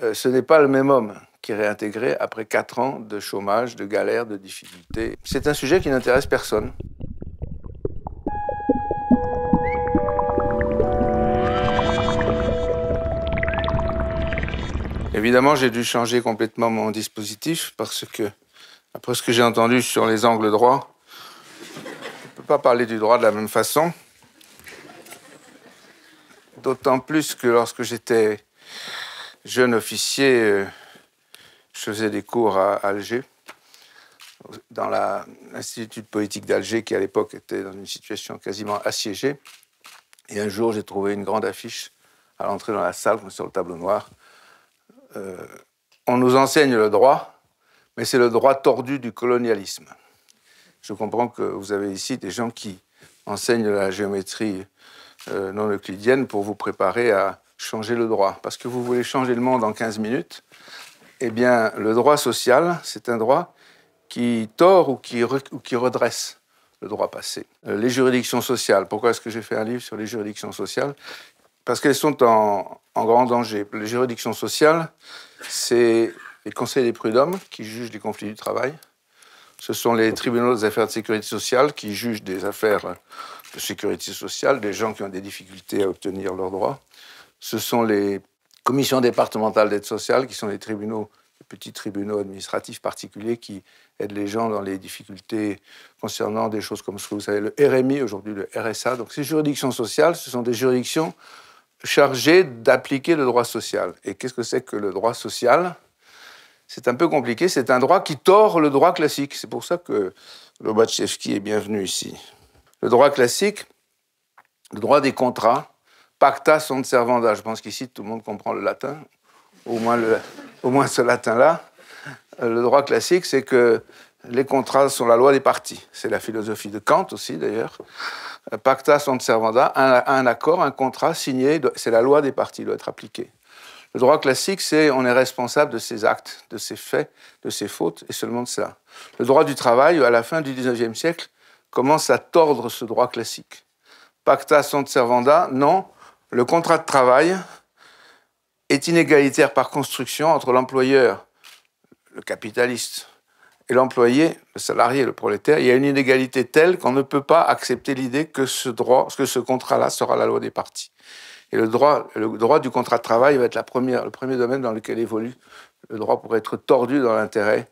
Euh, ce n'est pas le même homme qui est réintégré après quatre ans de chômage, de galère, de difficultés. C'est un sujet qui n'intéresse personne. Évidemment, j'ai dû changer complètement mon dispositif parce que, après ce que j'ai entendu sur les angles droits, on ne peut pas parler du droit de la même façon. D'autant plus que lorsque j'étais jeune officier, je euh, faisais des cours à Alger, dans l'Institut politique d'Alger, qui à l'époque était dans une situation quasiment assiégée. Et un jour, j'ai trouvé une grande affiche à l'entrée dans la salle, sur le tableau noir. Euh, on nous enseigne le droit, mais c'est le droit tordu du colonialisme. Je comprends que vous avez ici des gens qui enseignent la géométrie euh, non euclidienne pour vous préparer à changer le droit. Parce que vous voulez changer le monde en 15 minutes, eh bien, le droit social, c'est un droit qui tord ou qui, redresse le droit passé. Euh, les juridictions sociales, pourquoi est-ce que j'ai fait un livre sur les juridictions sociales Parce qu'elles sont en, grand danger. Les juridictions sociales, c'est les conseils des prud'hommes qui jugent des conflits du travail. Ce sont les tribunaux des affaires de sécurité sociale qui jugent des affaires de sécurité sociale, des gens qui ont des difficultés à obtenir leurs droits ce sont les commissions départementales d'aide sociale, qui sont les tribunaux, les petits tribunaux administratifs particuliers qui aident les gens dans les difficultés concernant des choses comme ce que vous savez, le RMI, aujourd'hui le RSA. Donc ces juridictions sociales, ce sont des juridictions chargées d'appliquer le droit social. Et qu'est-ce que c'est que le droit social c'est un peu compliqué. C'est un droit qui tord le droit classique. C'est pour ça que Lobachevski est bienvenu ici. Le droit classique, le droit des contrats, pacta sunt servanda. Je pense qu'ici, tout le monde comprend le latin, au moins, au moins ce latin-là. Le droit classique, c'est que les contrats sont la loi des parties. C'est la philosophie de Kant aussi, d'ailleurs. Pacta sunt servanda, un, accord, un contrat signé, c'est la loi des parties, doit être appliqué. Le droit classique, c'est on est responsable de ses actes, de ses faits, de ses fautes, et seulement de ça. Le droit du travail, à la fin du 19e siècle, commence à tordre ce droit classique. Pacta sunt servanda, non, le contrat de travail est inégalitaire par construction entre l'employeur, le capitaliste, et l'employé, le salarié, le prolétaire. Il y a une inégalité telle qu'on ne peut pas accepter l'idée que ce droit, que ce contrat-là sera la loi des parties. Et le droit, le droit du contrat de travail va être le premier domaine dans lequel évolue le droit pour être tordu dans l'intérêt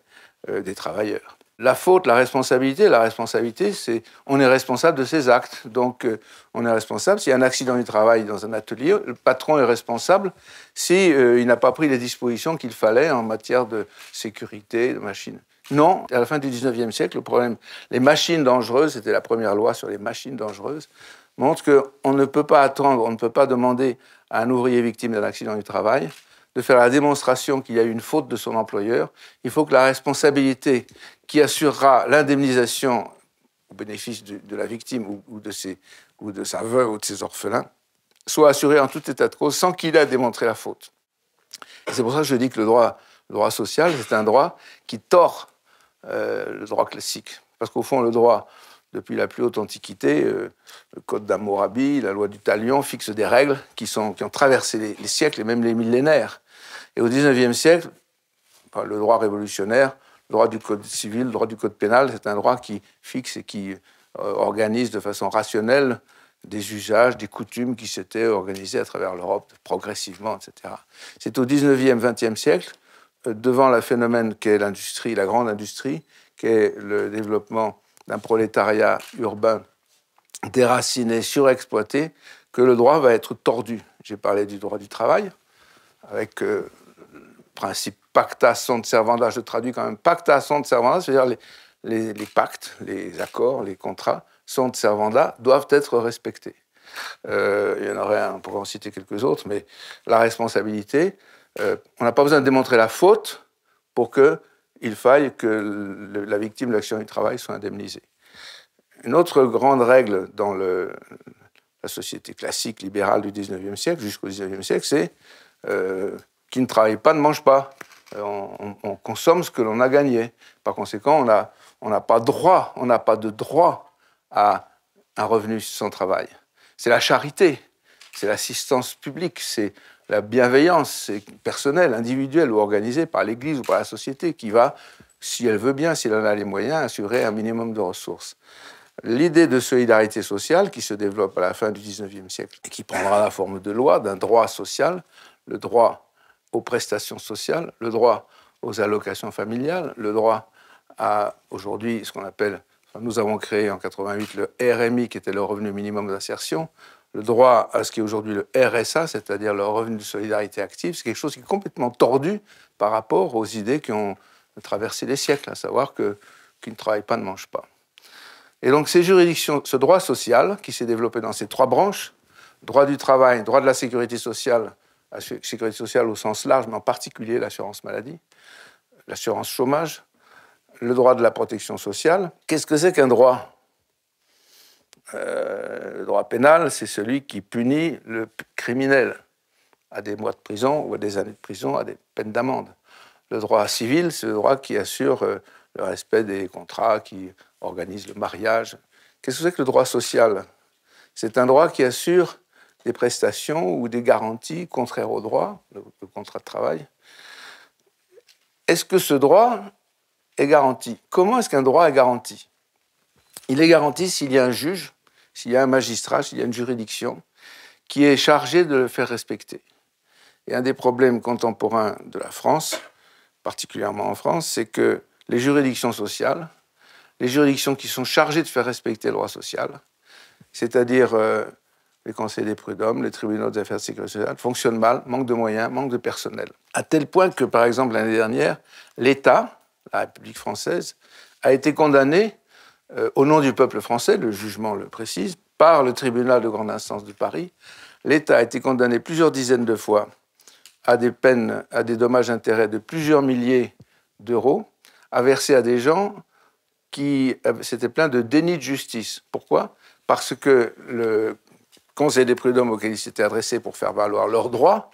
euh, des travailleurs. La faute, la responsabilité, la responsabilité, c'est on est responsable de ses actes. Donc euh, on est responsable. S'il y a un accident du travail dans un atelier, le patron est responsable si euh, n'a pas pris les dispositions qu'il fallait en matière de sécurité de machines. Non, à la fin du 19e siècle, le problème, les machines dangereuses, c'était la première loi sur les machines dangereuses, montre qu'on ne peut pas attendre, on ne peut pas demander à un ouvrier victime d'un accident du travail de faire la démonstration qu'il y a eu une faute de son employeur, il faut que la responsabilité qui assurera l'indemnisation au bénéfice de, la victime ou, de ses, ou de sa veuve ou de ses orphelins soit assurée en tout état de cause sans qu'il ait démontré la faute. C'est pour ça que je dis que le droit, droit social, c'est un droit qui tord euh, le droit classique. Parce qu'au fond, le droit depuis la plus haute antiquité, euh, le Code d'Amourabi, la loi du Talion fixent des règles qui, sont, qui ont traversé les, siècles et même les millénaires. Et au XIXe siècle, bah, le droit révolutionnaire, le droit du Code civil, le droit du Code pénal, c'est un droit qui fixe et qui euh, organise de façon rationnelle des usages, des coutumes qui s'étaient organisés à travers l'Europe progressivement, etc. C'est au 19e, 20e siècle, euh, devant le phénomène qu'est l'industrie, la grande industrie, qu'est le développement d'un prolétariat urbain déraciné, surexploité, que le droit va être tordu. J'ai parlé du droit du travail, avec euh, le principe pacta sunt servanda, je traduis quand même pacta sunt servanda, c'est-à-dire les, pactes, les accords, les contrats sunt servanda doivent être respectés. Euh, il y en aurait un, on pourrait en citer quelques autres, mais la responsabilité, euh, on n'a pas besoin de démontrer la faute pour que il faille que la victime de l'action du travail soit indemnisée. Une autre grande règle dans la société classique libérale du XIXe siècle jusqu'au XIXe siècle, c'est euh, qui ne travaille pas ne mange pas. Euh, on, consomme ce que l'on a gagné. Par conséquent, on n'a on pas droit, on n'a pas de droit à un revenu sans travail. C'est la charité, c'est l'assistance publique, c'est la bienveillance personnelle, individuelle ou organisée par l'Église ou par la société qui va, si elle veut bien, si elle en a les moyens, assurer un minimum de ressources. L'idée de solidarité sociale qui se développe à la fin du 19e siècle et qui prendra la forme de loi, d'un droit social, le droit aux prestations sociales, le droit aux allocations familiales, le droit à aujourd'hui ce qu'on appelle, nous avons créé en 88 le RMI qui était le revenu minimum d'insertion, le droit à ce qui est aujourd'hui le RSA, c'est-à-dire le revenu de solidarité active, c'est quelque chose qui est complètement tordu par rapport aux idées qui ont traversé les siècles, à savoir que ne travaille pas ne mange pas. Et donc ces juridictions, ce droit social qui s'est développé dans ces trois branches, droit du travail, droit de la sécurité sociale, la sécurité sociale au sens large, mais en particulier l'assurance maladie, l'assurance chômage, le droit de la protection sociale. Qu'est-ce que c'est qu'un droit euh, le droit pénal, c'est celui qui punit le criminel à des mois de prison ou à des années de prison, à des peines d'amende. Le droit civil, c'est le droit qui assure euh, le respect des contrats, qui organise le mariage. Qu'est-ce que c'est que le droit social C'est un droit qui assure des prestations ou des garanties contraires au droit, le contrat de travail. Est-ce que ce droit est garanti Comment est-ce qu'un droit est garanti Il est garanti s'il y a un juge s'il y a un magistrat, s'il y a une juridiction qui est chargée de le faire respecter. Et un des problèmes contemporains de la France, particulièrement en France, c'est que les juridictions sociales, les juridictions qui sont chargées de faire respecter le droit social, c'est-à-dire euh, les conseils des prud'hommes, les tribunaux des affaires de sécurité sociale, fonctionnent mal, manque de moyens, manque de personnel. À tel point que, par exemple, l'année dernière, l'État, la République française, a été condamné euh, au nom du peuple français, le jugement le précise, par le tribunal de grande instance de Paris, l'État a été condamné plusieurs dizaines de fois à des peines, à des dommages-intérêts de plusieurs milliers d'euros, à verser à des gens qui euh, s'étaient plaints de déni de justice. Pourquoi Parce que le Conseil des prud'hommes auquel ils s'étaient adressés pour faire valoir leurs droits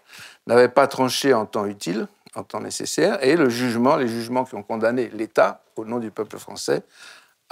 n'avait pas tranché en temps utile, en temps nécessaire, et le jugement, les jugements qui ont condamné l'État, au nom du peuple français,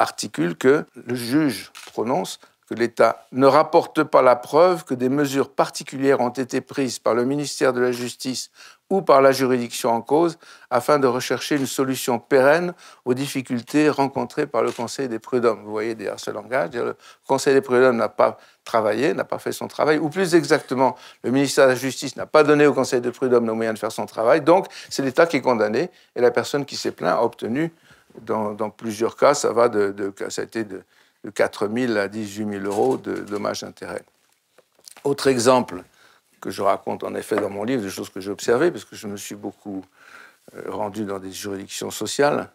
articule que le juge prononce que l'État ne rapporte pas la preuve que des mesures particulières ont été prises par le ministère de la Justice ou par la juridiction en cause afin de rechercher une solution pérenne aux difficultés rencontrées par le Conseil des prud'hommes. Vous voyez derrière ce langage, le Conseil des prud'hommes n'a pas travaillé, n'a pas fait son travail, ou plus exactement, le ministère de la Justice n'a pas donné au Conseil des prud'hommes les moyens de faire son travail, donc c'est l'État qui est condamné et la personne qui s'est plainte a obtenu dans, plusieurs cas, ça, va de, ça a été de, 4 000 à 18 000 euros de dommages-intérêts. Autre exemple que je raconte en effet dans mon livre, des choses que j'ai observées, parce que je me suis beaucoup euh, rendu dans des juridictions sociales.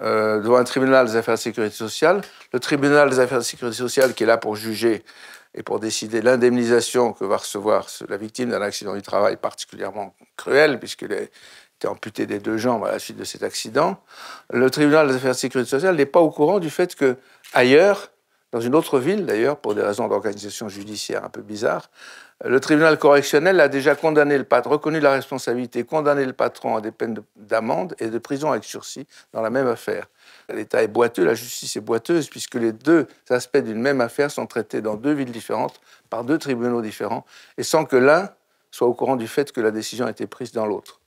Euh, devant un tribunal des affaires de sécurité sociale, le tribunal des affaires de sécurité sociale qui est là pour juger et pour décider l'indemnisation que va recevoir la victime d'un accident du travail particulièrement cruel, puisque les était amputé des deux jambes à la suite de cet accident, le tribunal des affaires de sécurité sociale n'est pas au courant du fait que ailleurs, dans une autre ville d'ailleurs, pour des raisons d'organisation judiciaire un peu bizarres, le tribunal correctionnel a déjà condamné le patron, reconnu la responsabilité, condamné le patron à des peines d'amende et de prison avec sursis dans la même affaire. L'État est boiteux, la justice est boiteuse, puisque les deux aspects d'une même affaire sont traités dans deux villes différentes, par deux tribunaux différents, et sans que l'un soit au courant du fait que la décision a été prise dans l'autre.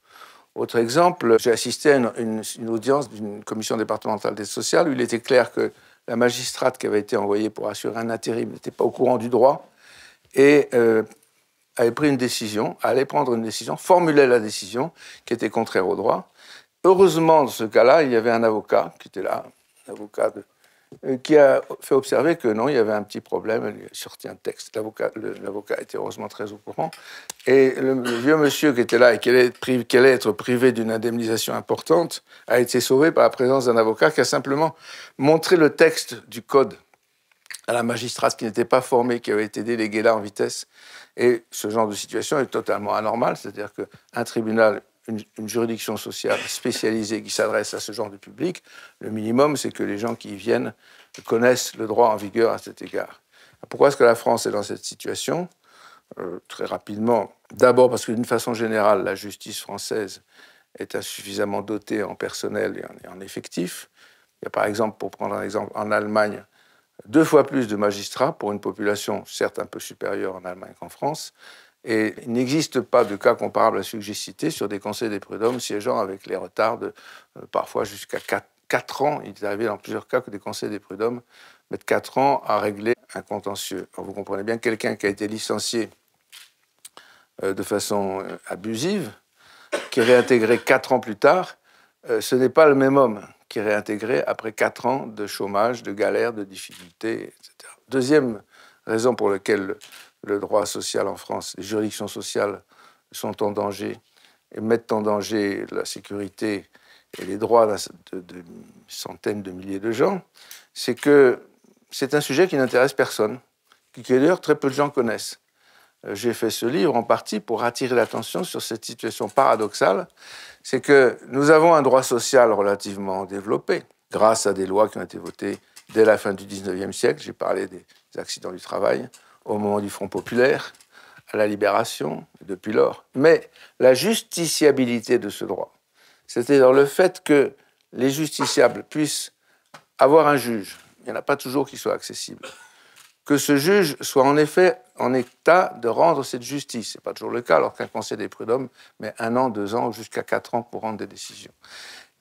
Autre exemple, j'ai assisté à une, audience d'une commission départementale des sociales où il était clair que la magistrate qui avait été envoyée pour assurer un intérim n'était pas au courant du droit et euh, avait pris une décision, allait prendre une décision, formulait la décision qui était contraire au droit. Heureusement, dans ce cas-là, il y avait un avocat qui était là, un avocat de, euh, qui a fait observer que non, il y avait un petit problème. Il a sorti un texte. L'avocat était heureusement très au courant. Et le, vieux monsieur qui était là et qui allait être privé, privé d'une indemnisation importante a été sauvé par la présence d'un avocat qui a simplement montré le texte du code à la magistrate qui n'était pas formée, qui avait été déléguée là en vitesse. Et ce genre de situation est totalement anormal, c'est-à-dire qu'un tribunal une, juridiction sociale spécialisée qui s'adresse à ce genre de public, le minimum, c'est que les gens qui y viennent connaissent le droit en vigueur à cet égard. Pourquoi est-ce que la France est dans cette situation euh, Très rapidement, d'abord parce que d'une façon générale, la justice française est insuffisamment dotée en personnel et en, effectifs. effectif. Il y a par exemple, pour prendre un exemple, en Allemagne, deux fois plus de magistrats pour une population certes un peu supérieure en Allemagne qu'en France, et il n'existe pas de cas comparable à celui que j'ai cité sur des conseils des prud'hommes siégeant avec les retards de euh, parfois jusqu'à 4, ans. Il est arrivé dans plusieurs cas que des conseils des prud'hommes mettent 4 ans à régler un contentieux. vous comprenez bien, quelqu'un qui a été licencié euh, de façon euh, abusive, qui est réintégré 4 ans plus tard, ce n'est pas le même homme qui est réintégré après 4 ans de chômage, de galère, de difficultés, etc. Deuxième raison pour laquelle le droit social en France, les juridictions sociales sont en danger et mettent en danger la sécurité et les droits de, centaines de milliers de gens, c'est que c'est un sujet qui n'intéresse personne, qui, d'ailleurs très peu de gens connaissent. Euh, j'ai fait ce livre en partie pour attirer l'attention sur cette situation paradoxale, c'est que nous avons un droit social relativement développé, grâce à des lois qui ont été votées dès la fin du 19e siècle, j'ai parlé des accidents du travail, au moment du Front populaire, à la Libération, depuis lors. Mais la justiciabilité de ce droit, c'est-à-dire le fait que les justiciables puissent avoir un juge, il n'y en a pas toujours qui soit accessible, que ce juge soit en effet en état de rendre cette justice. Ce n'est pas toujours le cas alors qu'un conseil des prud'hommes met un an, deux ans, jusqu'à quatre ans pour rendre des décisions.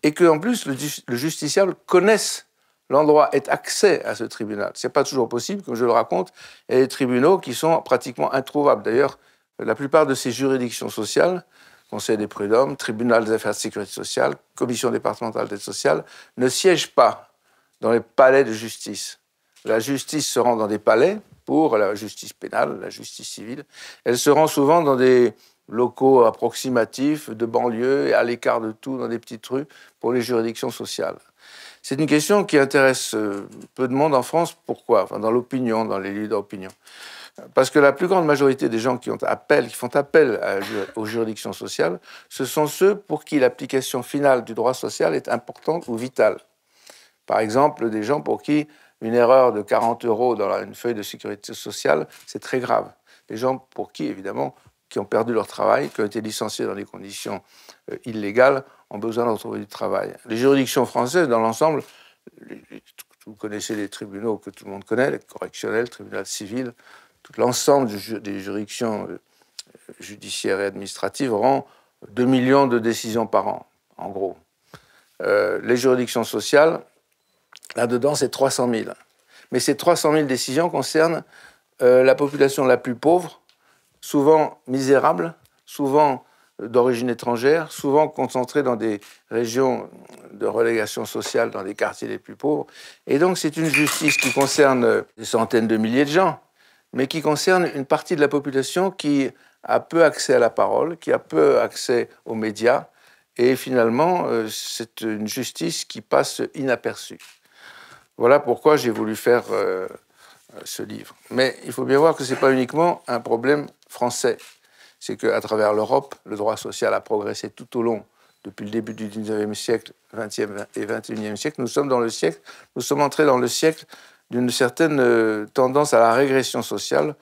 Et qu'en plus, le justiciable connaisse l'endroit est accès à ce tribunal. Ce n'est pas toujours possible, comme je le raconte. Il y a des tribunaux qui sont pratiquement introuvables. D'ailleurs, la plupart de ces juridictions sociales, Conseil des prud'hommes, Tribunal des affaires de sécurité sociale, Commission départementale d'aide sociale, ne siègent pas dans les palais de justice. La justice se rend dans des palais pour la justice pénale, la justice civile. Elle se rend souvent dans des locaux approximatifs de banlieue et à l'écart de tout, dans des petites rues, pour les juridictions sociales. C'est une question qui intéresse euh, peu de monde en France. Pourquoi dans l'opinion, dans les lieux d'opinion. Parce que la plus grande majorité des gens qui, ont qui font appel aux juridictions sociales, ce sont ceux pour qui l'application finale du droit social est importante ou vitale. Par exemple, des gens pour qui une erreur de 40 euros dans une feuille de sécurité sociale, c'est très grave. Des gens pour qui, évidemment, qui ont perdu leur travail, qui ont été licenciés dans des conditions euh, illégales, ont besoin de retrouver du travail. Les juridictions françaises, dans l'ensemble, vous connaissez les tribunaux que tout le monde connaît, les correctionnels, tribunal civil, tout l'ensemble des juridictions euh, judiciaires et administratives rend 2 millions de décisions par an, en gros. Euh, les juridictions sociales, là-dedans, c'est 300 000. Mais ces 300 000 décisions concernent la population la plus pauvre souvent misérables, souvent euh, d'origine étrangère, souvent concentrés dans des régions de relégation sociale, dans des quartiers les plus pauvres. Et donc c'est une justice qui concerne euh, des centaines de milliers de gens, mais qui concerne une partie de la population qui a peu accès à la parole, qui a peu accès aux médias, et finalement euh, c'est une justice qui passe inaperçue. Voilà pourquoi j'ai voulu faire... Euh, ce livre. Mais il faut bien voir que ce n'est pas uniquement un problème français. C'est qu'à travers l'Europe, le droit social a progressé tout au long, depuis le début du 19e siècle, 20e et 21e siècle. Nous sommes dans le siècle, nous sommes entrés dans le siècle d'une certaine euh, tendance à la régression sociale,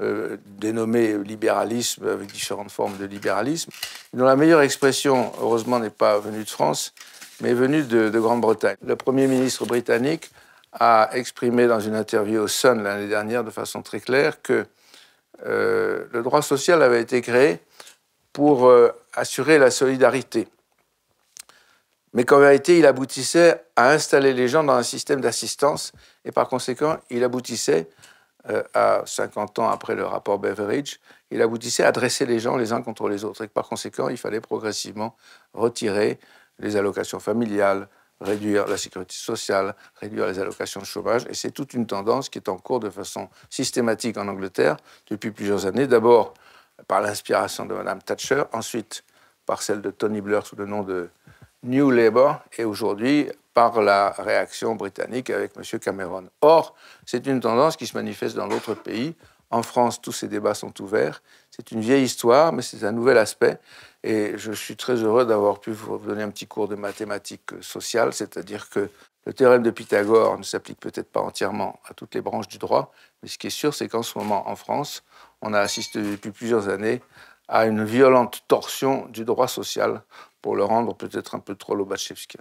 euh, dénommée libéralisme, avec différentes formes de libéralisme, dont la meilleure expression, heureusement, n'est pas venue de France, mais venue de Grande-Bretagne. Le Premier ministre britannique a exprimé dans une interview au Sun l'année dernière de façon très claire que euh, le droit social avait été créé pour euh, assurer la solidarité, mais qu'en vérité, il aboutissait à installer les gens dans un système d'assistance, et par conséquent, il aboutissait, euh, à 50 ans après le rapport Beveridge, il aboutissait à dresser les gens les uns contre les autres, et par conséquent, il fallait progressivement retirer les allocations familiales, réduire la sécurité sociale, réduire les allocations de chômage. Et c'est toute une tendance qui est en cours de façon systématique en Angleterre depuis plusieurs années. D'abord par l'inspiration de Mme Thatcher, ensuite par celle de Tony Blair sous le nom de New Labour, et aujourd'hui par la réaction britannique avec M. Cameron. Or, c'est une tendance qui se manifeste dans d'autres pays. En France, tous ces débats sont ouverts. C'est une vieille histoire, mais c'est un nouvel aspect. Et je suis très heureux d'avoir pu vous donner un petit cours de mathématiques euh, sociales, c'est-à-dire que le théorème de Pythagore ne s'applique peut-être pas entièrement à toutes les branches du droit, mais ce qui est sûr, c'est qu'en ce moment, en France, on a assisté depuis plusieurs années à une violente torsion du droit social pour le rendre peut-être un peu trop Lobachevski.